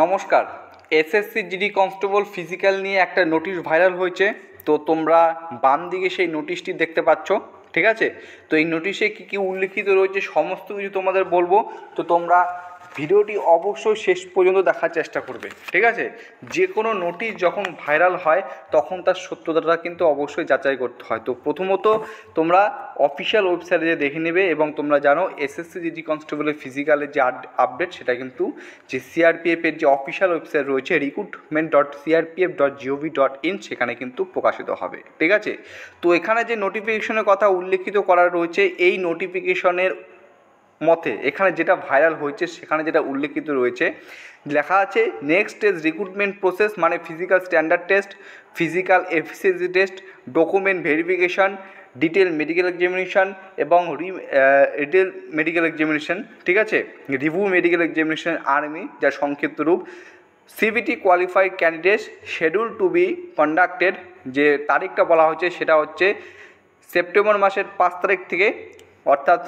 নমস্কার SSC GD constable physical নিয়ে একটা নোটিশ ভাইরাল হয়েছে তো তোমরা বাম দিকে সেই নোটিশটি দেখতে পাচ্ছ ঠিক আছে তো এই নোটিশে কী কী উল্লেখিত রয়েছে সমস্ত কিছু তোমাদের বলবো তো তোমরা ভিডিওটি অবশ্যই শেষ পর্যন্ত দেখার চেষ্টা করবে ঠিক আছে যে কোনো নোটিশ যখন ভাইরাল হয় তখন তার সত্যতাটা কিন্তু অবশ্যই যাচাই করতে হয় তো প্রথমত তোমরা অফিসিয়াল ওয়েবসাইটে যে দেখে নেবে এবং তোমরা জানো এসএসসি জিজি কনস্টেবলের ফিজিক্যালের যে আপডেট সেটা কিন্তু যে সিআরপিএফের যে অফিসিয়াল ওয়েবসাইট রয়েছে recruitment dot CRPF dot GOV dot in সেখানে কিন্তু প্রকাশিত হবে ঠিক আছে তো এখানে যে নোটিফিকেশনের কথা উল্লেখিত করা রয়েছে এই নোটিফিকেশনের মতে এখানে যেটা ভাইরাল হয়েছে সেখানে যেটা উল্লেখিত রয়েছে লেখা আছে নেক্সট স্টেজ রিক্রুটমেন্ট প্রসেস মানে physical standard test physical efficiency test document verification detail medical examination এবং রি রিটেল মেডিকেল এক্সামিনেশান ঠিক আছে রিভিউ মেডিকেল এক্সামিনেশান আর্মি যা সংক্ষিপ্ত রূপ CBT qualified candidates schedule to be conducted যে তারিখটা বলা হচ্ছে সেটা হচ্ছে সেপ্টেম্বর মাসের পাঁচ তারিখ থেকে অর্থাৎ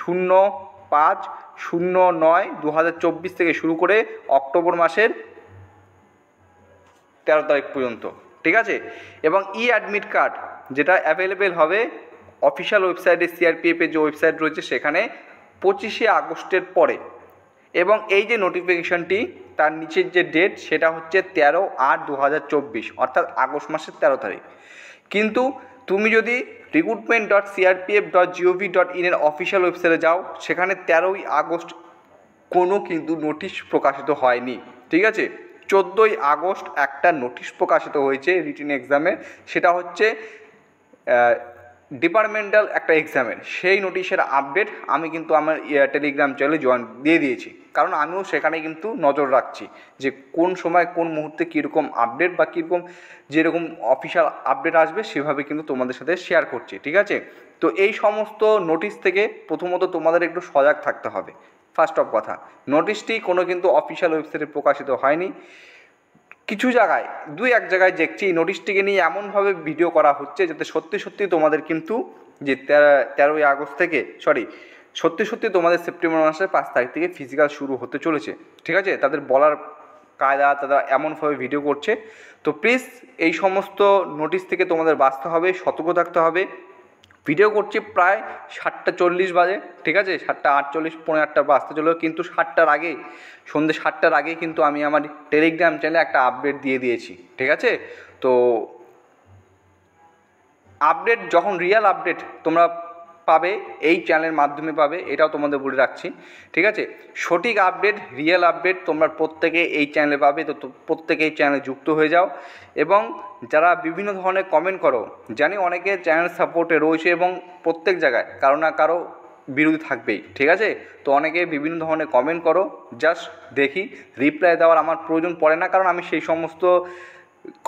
শূন্য পাঁচ শূন্য নয় দু থেকে শুরু করে অক্টোবর মাসের তেরো তারিখ পর্যন্ত ঠিক আছে এবং ই অ্যাডমিট কার্ড যেটা অ্যাভেলেবেল হবে অফিসিয়াল ওয়েবসাইটে সিআরপিএফের যে ওয়েবসাইট রয়েছে সেখানে পঁচিশে আগস্টের পরে এবং এই যে নোটিফিকেশনটি তার নিচের যে ডেট সেটা হচ্ছে তেরো আট দু অর্থাৎ আগস্ট মাসের তেরো তারিখ কিন্তু তুমি যদি recruitment dot CRPF dot GOV dot ইনের অফিসিয়াল ওয়েবসাইটে যাও সেখানে তেরোই আগস্ট কোনো কিন্তু নোটিশ প্রকাশিত হয়নি ঠিক আছে চোদ্দোই আগস্ট একটা নোটিশ প্রকাশিত হয়েছে রিটিন এক্সামে সেটা হচ্ছে ডিপার্টমেন্টাল একটা এক্সামের সেই নোটিশের আপডেট আমি কিন্তু আমার টেলিগ্রাম চ্যানেলে জয়েন দিয়ে দিয়েছি কারণ আমিও সেখানে কিন্তু নজর রাখছি যে কোন সময় কোন মুহূর্তে কীরকম আপডেট বা কীরকম যেরকম অফিসিয়াল আপডেট আসবে সেভাবে কিন্তু তোমাদের সাথে শেয়ার করছি ঠিক আছে তো এই সমস্ত নোটিশ থেকে প্রথমত তোমাদের একটু সজাগ থাকতে হবে ফার্স্ট অফ কথা নোটিশটি কোনো কিন্তু অফিসিয়াল ওয়েবসাইটে প্রকাশিত হয়নি কিছু জায়গায় দুই এক জায়গায় দেখছি এই নোটিশটিকে নিয়ে এমনভাবে ভিডিও করা হচ্ছে যাতে সত্যি সত্যি তোমাদের কিন্তু যে তেরোই আগস্ট থেকে সরি সত্যি সত্যি তোমাদের সেপ্টেম্বর মাসের পাঁচ তারিখ থেকে ফিজিক্যাল শুরু হতে চলেছে ঠিক আছে তাদের বলার কায়দা তারা এমনভাবে ভিডিও করছে তো প্লিজ এই সমস্ত নোটিশ থেকে তোমাদের বাঁচতে হবে সতর্ক থাকতে হবে ভিডিও করছি প্রায় সাতটা চল্লিশ বাজে ঠিক আছে সাতটা আটচল্লিশ পনেরো আটটা বাজতে চলেও কিন্তু সাতটার আগে সন্ধ্যে সাতটার আগে কিন্তু আমি আমার টেলিগ্রাম চ্যানেলে একটা আপডেট দিয়ে দিয়েছি ঠিক আছে তো আপডেট যখন রিয়াল আপডেট তোমরা পাবে এই চ্যানেলের মাধ্যমে পাবে এটাও তোমাদের বলে রাখছি ঠিক আছে সঠিক আপডেট রিয়েল আপডেট তোমরা প্রত্যেকে এই চ্যানেলে পাবে তো প্রত্যেকে এই চ্যানেলে যুক্ত হয়ে যাও এবং যারা বিভিন্ন ধরনের কমেন্ট করো জানি অনেকে চ্যানেল সাপোর্টে রয়েছে এবং প্রত্যেক জায়গায় কারো না কারো বিরোধী থাকবেই ঠিক আছে তো অনেকে বিভিন্ন ধরনের কমেন্ট করো জাস্ট দেখি রিপ্লাই দেওয়ার আমার প্রয়োজন পড়ে না কারণ আমি সেই সমস্ত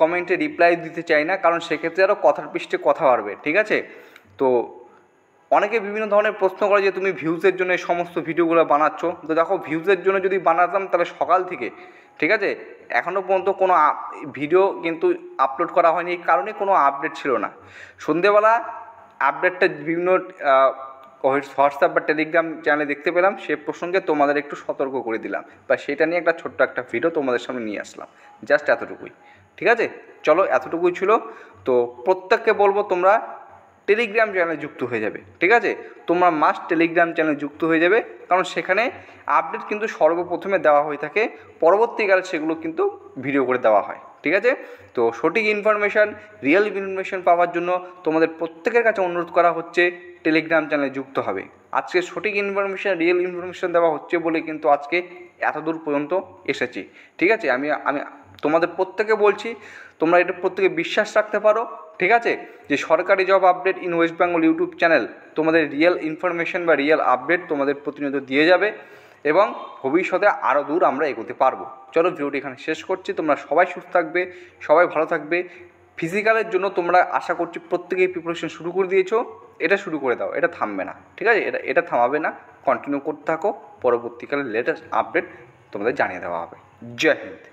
কমেন্টে রিপ্লাই দিতে চাই না কারণ সেক্ষেত্রে আরও কথার পৃষ্ঠে কথা বাড়বে ঠিক আছে তো অনেকে বিভিন্ন ধরনের প্রশ্ন করে যে তুমি ভিউজের জন্য এই সমস্ত ভিডিওগুলো বানাচ্ছ তো দেখো ভিউজের জন্য যদি বানাতাম তাহলে সকাল থেকে ঠিক আছে এখনও পর্যন্ত কোনো ভিডিও কিন্তু আপলোড করা হয়নি এই কারণে কোনো আপডেট ছিল না সন্ধেবেলা আপডেটটা বিভিন্ন হোয়াটসঅ্যাপ বা টেলিগ্রাম চ্যানেলে দেখতে পেলাম সে প্রসঙ্গে তোমাদের একটু সতর্ক করে দিলাম বা সেটা নিয়ে একটা ছোট্ট একটা ভিডিও তোমাদের সামনে নিয়ে আসলাম জাস্ট এতটুকুই ঠিক আছে চলো এতটুকুই ছিল তো প্রত্যেককে বলবো তোমরা টেলিগ্রাম চ্যানেলে যুক্ত হয়ে যাবে ঠিক আছে তোমরা মাস্ট টেলিগ্রাম চ্যানেলে যুক্ত হয়ে যাবে কারণ সেখানে আপডেট কিন্তু সর্বপ্রথমে দেওয়া হয়ে থাকে পরবর্তীকালে সেগুলো কিন্তু ভিডিও করে দেওয়া হয় ঠিক আছে তো সঠিক ইনফরমেশান রিয়েল ইনফরমেশান পাওয়ার জন্য তোমাদের প্রত্যেকের কাছে অনুরোধ করা হচ্ছে টেলিগ্রাম চ্যানেলে যুক্ত হবে আজকে সঠিক ইনফরমেশান রিয়েল ইনফরমেশান দেওয়া হচ্ছে বলে কিন্তু আজকে এত দূর পর্যন্ত এসেছি ঠিক আছে আমি আমি তোমাদের প্রত্যেকে বলছি তোমরা এটা প্রত্যেকে বিশ্বাস রাখতে পারো ঠিক আছে যে সরকারি job update in West Bengal YouTube channel তোমাদের রিয়েল ইনফরমেশন বা রিয়েল আপডেট তোমাদের প্রতিনিয়ত দিয়ে যাবে এবং ভবিষ্যতে আরও দূর আমরা এগোতে পারবো চলো ভিডিওটি এখানে শেষ করছি তোমরা সবাই সুস্থ থাকবে সবাই ভালো থাকবে ফিজিক্যালের জন্য তোমরা আশা করছি প্রত্যেকেই প্রিপারেশন শুরু করে দিয়েছো এটা শুরু করে দাও এটা থামবে না ঠিক আছে এটা এটা থামাবে না কন্টিনিউ করতে থাকো পরবর্তীকালে লেটেস্ট আপডেট তোমাদের জানিয়ে দেওয়া হবে জয় হিন্দ